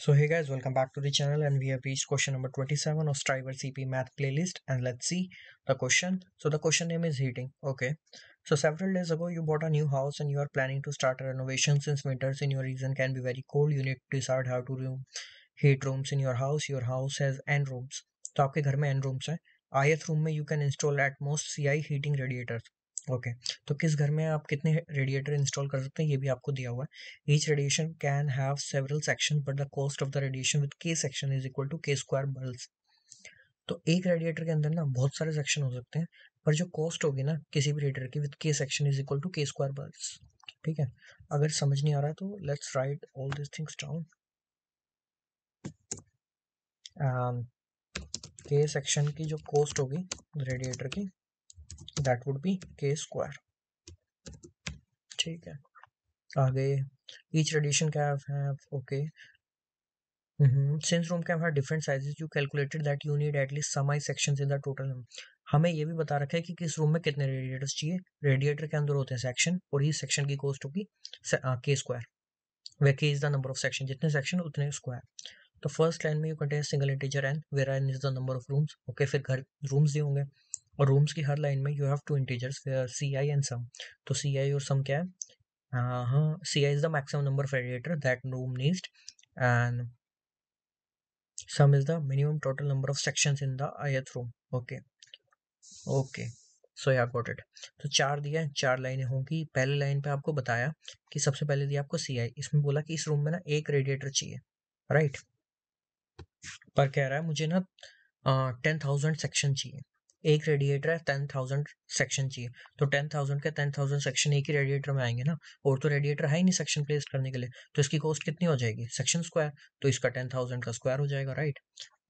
So hey guys, welcome back to the channel and we have reached question number 27 of Striver CP math playlist and let's see the question. So the question name is heating. Okay. So several days ago you bought a new house and you are planning to start a renovation since winters in your region can be very cold. You need to decide how to room, heat rooms in your house. Your house has n rooms. तो आपके घर में n rooms है. ith room में you can install at most CI heating radiators. Okay तो किस घर में आप कितने रेडिएटर इंस्टॉल कर सकते हैं ये भी आपको दिया हुआ है each radiation can have several section but the cost of the radiation with K section is equal to K square bulls तो एक रेडिएटर के अंदर ना बहुत सारे सेक्शन हो सकते हैं पर जो कॉस्ट होगी ना किसी भी रेडिएटर की with K section is equal to K square bulls ठीक है अगर समझ नहीं आ रहा है तो let's write all this things down K section की जो कॉस्ट होगी रेडिएटर की that would be K square ठीक है आगे ईच रेडिएशन कैप है ओके सिंस रूम कैफ है different sizes you calculated that you need at least sum I sections in the total हमें ये भी बता रखा है कि किस रूम में कितने रेडिएटर्स चाहिए रेडिएटर के अंदर होते हैं सेक्शन और ही सेक्शन की कॉस्ट होगी के square where K is the number of section जितने सेक्शन उतने स्क्वायर तो फर्स्ट लाइन में you contain single integer N where N is the number of rooms okay फिर घर रूम्स दिए होंगे और रूम्स की हर लाइन में you have two integers C I and sum तो सी आई और सम क्या है uh, हाँ C I is the maximum number of radiator that room needs and sum is the minimum total number of sections in the ith room okay okay so ya got it तो चार दिया है चार लाइनें होंगी पहले line पे आपको बताया कि सबसे पहले दिया आपको सी आई इसमें बोला कि इस रूम में ना एक रेडिएटर चाहिए राइट right? पर कह रहा है मुझे ना टेन थाउजेंड सेक्शन चाहिए एक रेडिएटर है टेन थाउजेंड सेक्शन चाहिए तो टेन थाउजेंड के टेन थाउजेंड सेक्शन एक ही रेडिएटर में आएंगे ना और तो रेडिएटर है ही नहीं सेक्शन प्लेस करने के लिए तो इसकी कॉस्ट कितनी हो जाएगी सेक्शन स्क्वायर तो इसका टेन थाउजेंड का स्क्वायर हो जाएगा right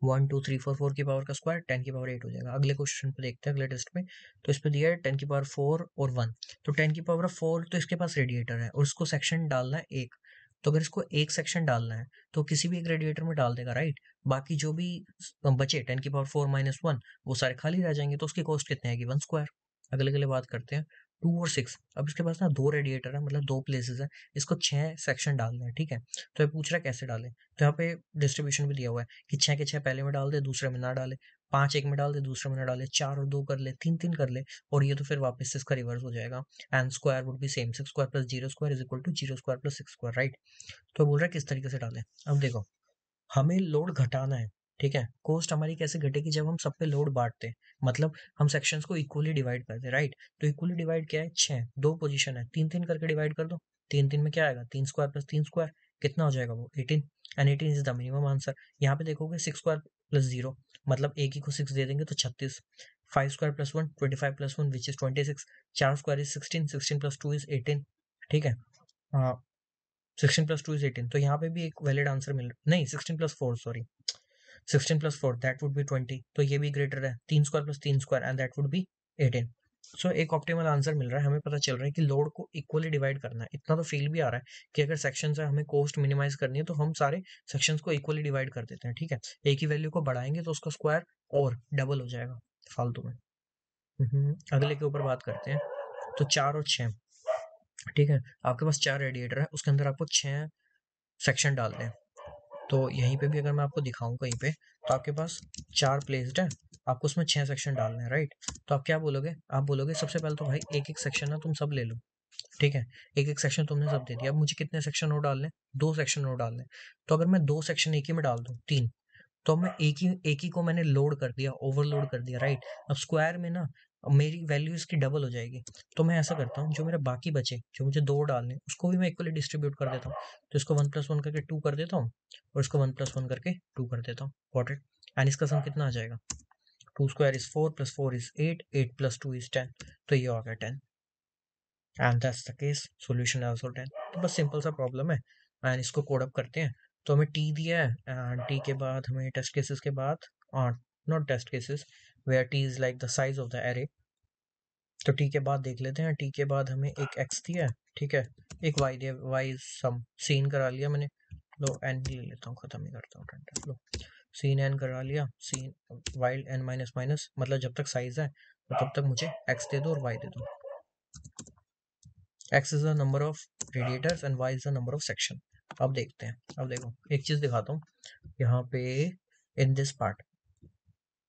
one two three four four की पावर का स्क्वायर टेन की पावर एट हो जाएगा अगले क्वेश्चन पे देखते हैं अगले टेस्ट में तो इस पर दिया है टेन की पावर फोर और वन तो टेन की पावर फोर तो इसके पास रेडिएटर है और उसको सेक्शन डालना है एक तो अगर इसको एक सेक्शन डालना है तो किसी भी एक रेडिएटर में डाल देगा राइट बाकी जो भी बचे टेन की पावर फोर माइनस वन वो सारे खाली रह जाएंगे तो उसकी कॉस्ट कितने आएगी वन स्क्वायर अगले अगले बात करते हैं टू और सिक्स अब इसके पास ना दो रेडिएटर है मतलब दो प्लेसेस है इसको छः सेक्शन डालना है ठीक है तो ये पूछ रहा है कैसे डालें तो यहाँ पे डिस्ट्रीब्यूशन भी दिया हुआ है कि छः के छह पहले में डाल दे दूसरे में ना डाले पांच एक में डाल दे दूसरे में ना डाले चार और दो कर ले तीन तीन कर ले और ये तो फिर वापस से इसका रिवर्स हो जाएगा and square would be same six square plus zero square is equal to zero square plus six square right तो बोल रहा है किस तरीके से डालें अब देखो हमें लोड घटाना है ठीक है कोस्ट हमारी कैसे घटेगी जब हम सब पे लोड बांटते मतलब हम सेक्शंस को इक्वली डिवाइड करते राइट तो इक्वली डिवाइड क्या है छह दो पोजीशन है तीन तीन करके डिवाइड कर दो तीन तीन में क्या आएगा तीन स्क्वायर प्लस तीन स्क्वायर कितना हो जाएगा वो eighteen and eighteen is the minimum answer यहाँ पे देखोगे सिक्स स्क्वायर प्लस जीरो मतलब एक ही को सिक्स दे देंगे तो छत्तीस five square plus one twenty five plus one which is twenty six चार square is sixteen sixteen plus two is eighteen ठीक है sixteen plus two is eighteen तो यहाँ पे भी एक वैलिड आंसर मिल नहीं sixteen plus four sorry sixteen plus four that would be twenty तो ये भी ग्रेटर है तीन स्क्वायर प्लस तीन square and that would be eighteen so so, एक ऑप्टिमल आंसर मिल रहा है हमें पता चल रहा है कि लोड को इक्वली डिवाइड करना है इतना तो फील भी आ रहा है कि अगर सेक्शन है हमें कॉस्ट मिनिमाइज करनी है तो हम सारे सेक्शन को इक्वली डिवाइड कर देते हैं ठीक है एक ही वैल्यू को बढ़ाएंगे तो उसका स्क्वायर और डबल हो जाएगा फालतू में हम्म, अगले के ऊपर बात करते हैं तो चार और छः ठीक है आपके पास चार रेडिएटर है उसके अंदर आपको छः सेक्शन डालते हैं तो यहीं पे भी अगर मैं आपको दिखाऊं कहीं पे तो आपके पास चार प्लेस्ड है आपको उसमें छह सेक्शन डालने हैं राइट तो आप क्या बोलोगे आप बोलोगे सबसे पहले तो भाई एक एक सेक्शन ना तुम सब ले लो ठीक है एक एक सेक्शन तुमने सब दे दिया अब मुझे कितने सेक्शन और डालने दो सेक्शन और डालने तो अगर मैं दो सेक्शन एक ही में डाल दूँ तीन तो मैं एक ही एक ही को मैंने लोड कर दिया ओवरलोड कर दिया राइट अब स्क्वायर में ना और मेरी वैल्यू इसकी डबल हो जाएगी तो मैं ऐसा करता हूँ जो मेरा बाकी बचे जो मुझे दो डालने उसको भी मैं इक्वली डिस्ट्रीब्यूट कर देता हूँ तो इसको वन प्लस वन करके टू कर देता हूँ और इसको वन प्लस वन करके टू कर देता हूँ वॉट इट एंड इसका सम कितना आ जाएगा two square is four plus four is eight eight plus two is ten तो ये हो गया ten and that's the case solution also ten तो बस सिंपल सा प्रॉब्लम है एंड इसको कोड अप करते हैं तो हमें टी दिया है एंड टी के बाद हमें टेस्ट केसेस के बाद not test cases where T is like the size of the array तो टी के बाद देख लेते हैं टी के बाद हमें एक एक्स दिया है ठीक है एक वाई दिया वाई सम सीन करा लिया मैंने लो एन ले लेता हूँ ख़त्म ही करता हूँ लो सीन एन करा लिया cin while N minus minus मतलब जब तक साइज है तो तब तक मुझे एक्स दे दो और वाई दे दो X is the number of radiators and Y is the number of section अब देखते हैं अब देखो एक चीज़ दिखाता हूँ यहाँ पे इन दिस पार्ट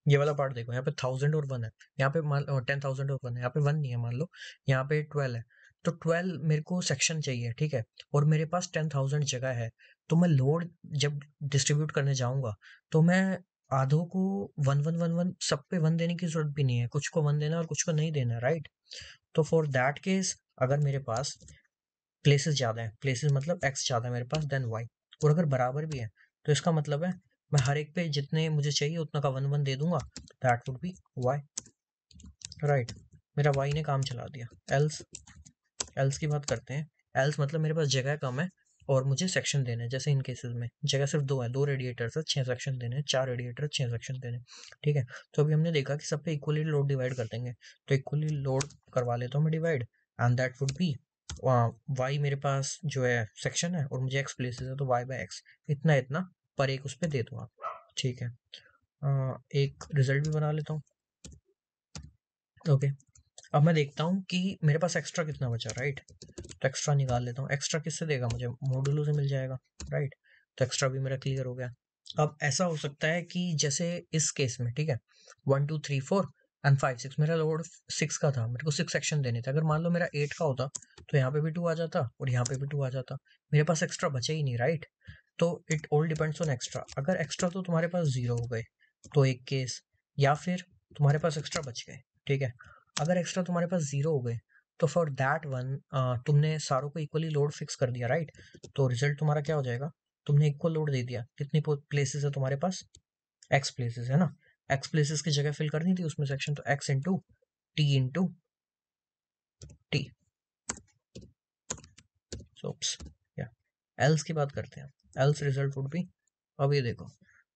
ये वाला पार्ट देखो यहाँ पे थाउजेंड और वन है यहाँ पे मान लो टेन थाउजेंड और वन है यहाँ पे वन नहीं है मान लो यहाँ पे ट्वेल्व है तो ट्वेल्व मेरे को सेक्शन चाहिए ठीक है और मेरे पास टेन थाउजेंड जगह है तो मैं लोड जब डिस्ट्रीब्यूट करने जाऊंगा तो मैं आधों को वन वन वन वन सब पे वन देने की जरूरत भी नहीं है कुछ को वन देना और कुछ को नहीं देना राइट तो फॉर दैट केस अगर मेरे पास प्लेसेस ज़्यादा है प्लेसेस मतलब एक्स ज़्यादा है मेरे पास देन वाई और अगर बराबर भी है तो इसका मतलब है मैं हर एक पे जितने मुझे चाहिए उतना का वन वन दे दूंगा that would be Y right मेरा वाई ने काम चला दिया एल्स एल्स की बात करते हैं एल्स मतलब मेरे पास जगह कम है और मुझे सेक्शन देने हैं जैसे इन केसेस में जगह सिर्फ दो है दो रेडिएटर्स है छः सेक्शन देने हैं चार रेडिएटर छः सेक्शन देने ठीक है तो अभी हमने देखा कि सब पे इक्वली लोड डिवाइड कर देंगे तो इक्वली लोड करवा लेता हूँ मैं divide and that would be Y मेरे पास जो है सेक्शन है और मुझे एक्स प्लेसेस है तो वाई बाई एक्स इतना इतना पर एक उसमें दे दो आप ठीक है आ, एक रिज़ल्ट भी बना लेता हूँ ओके अब मैं देखता हूँ कि मेरे पास एक्स्ट्रा कितना बचा राइट तो एक्स्ट्रा निकाल लेता हूँ एक्स्ट्रा किससे देगा मुझे मोडुलो से मिल जाएगा राइट तो एक्स्ट्रा भी मेरा क्लियर हो गया अब ऐसा हो सकता है कि जैसे इस केस में ठीक है one two three four and five six मेरा लोड सिक्स का था मेरे को सिक्स सेक्शन देने थे अगर मान लो मेरा एट का होता तो यहाँ पे भी टू आ जाता और यहाँ पे भी टू आ जाता मेरे पास एक्स्ट्रा बचा ही नहीं राइट तो it all depends on extra अगर एक्स्ट्रा तो तुम्हारे पास ज़ीरो हो गए तो एक केस या फिर तुम्हारे पास एक्स्ट्रा बच गए ठीक है अगर एक्स्ट्रा तुम्हारे पास ज़ीरो हो गए तो फॉर दैट वन तुमने सारों को इक्वली लोड फिक्स कर दिया राइट तो रिजल्ट तुम्हारा क्या हो जाएगा तुमने इक्वल लोड दे दिया कितनी प्लेसेस है तुम्हारे पास एक्स प्लेसेस है ना एक्स प्लेसेस की जगह फिल करनी थी उसमें सेक्शन तो X into T into T else की बात करते हैं एल्स रिजल्ट वुड बी अब ये देखो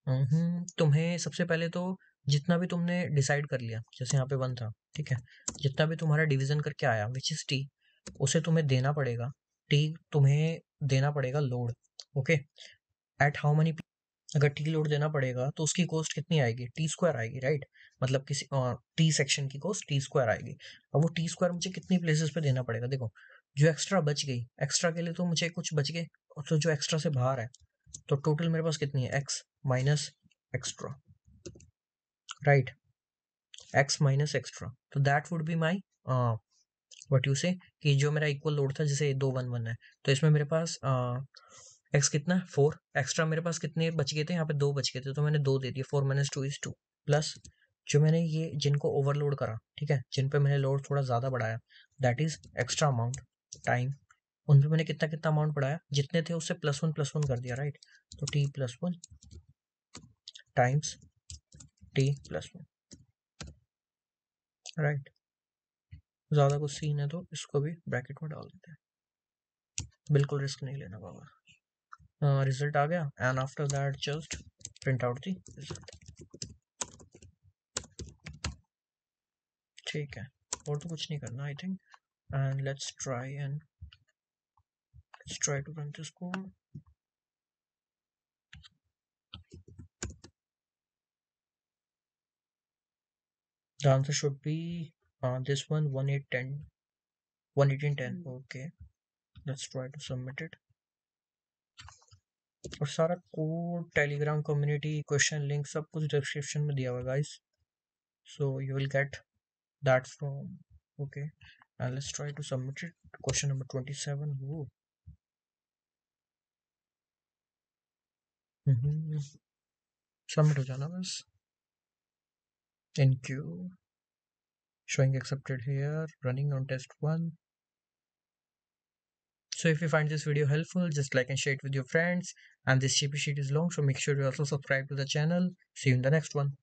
हम्म, तुम्हें सबसे पहले तो जितना भी तुमने डिसाइड कर लिया जैसे यहाँ पे वन था ठीक है जितना भी तुम्हारा डिवीजन करके आया विच इज़ टी उसे तुम्हें देना पड़ेगा टी तुम्हें देना पड़ेगा load okay at how many अगर टी लोड देना पड़ेगा तो उसकी कॉस्ट कितनी आएगी टी स्क्वायर आएगी राइट मतलब किसी टी सेक्शन की कॉस्ट टी स्क्वायर आएगी अब वो टी स्क्वायर मुझे कितनी प्लेसेस पे देना पड़ेगा देखो जो एक्स्ट्रा बच गई एक्स्ट्रा के लिए तो मुझे कुछ बच गए और तो जो एक्स्ट्रा से बाहर है तो टोटल मेरे पास कितनी है X minus extra right X minus extra तो that would be my what you say कि जो मेरा इक्वल लोड था जैसे दो वन वन है तो इसमें मेरे पास एक्स uh, कितना फोर एक्स्ट्रा मेरे पास कितने बच गए थे यहाँ पे दो बच गए थे तो मैंने दो दे दिए four minus two is two plus जो मैंने ये जिनको ओवरलोड करा ठीक है जिन पे मैंने लोड थोड़ा ज़्यादा बढ़ाया that is extra amount time उन पे मैंने कितना कितना अमाउंट पढ़ाया जितने थे उससे प्लस वन प्लस वन कर दिया राइट तो T plus one times T plus one right ज़्यादा कुछ सीन है तो इसको भी ब्रैकेट में डाल देते हैं बिल्कुल रिस्क नहीं लेना बाबा रिजल्ट आ गया and after that just print out the result ठीक है और तो कुछ नहीं करना I think and let's try and Let's try to run this code. The answer should be uh, this one 1810. 1810. Okay. Let's try to submit it. और सारा code Telegram community question link सब कुछ डिस्क्रिप्शन में दिया हुआ guys so you will get that from okay and let's try to submit it question number 27 वो Mhm. Submit to Janavis. In queue. Showing accepted here. Running on test one. So if you find this video helpful, just like and share it with your friends. And this CP sheet is long, so make sure you also subscribe to the channel. See you in the next one.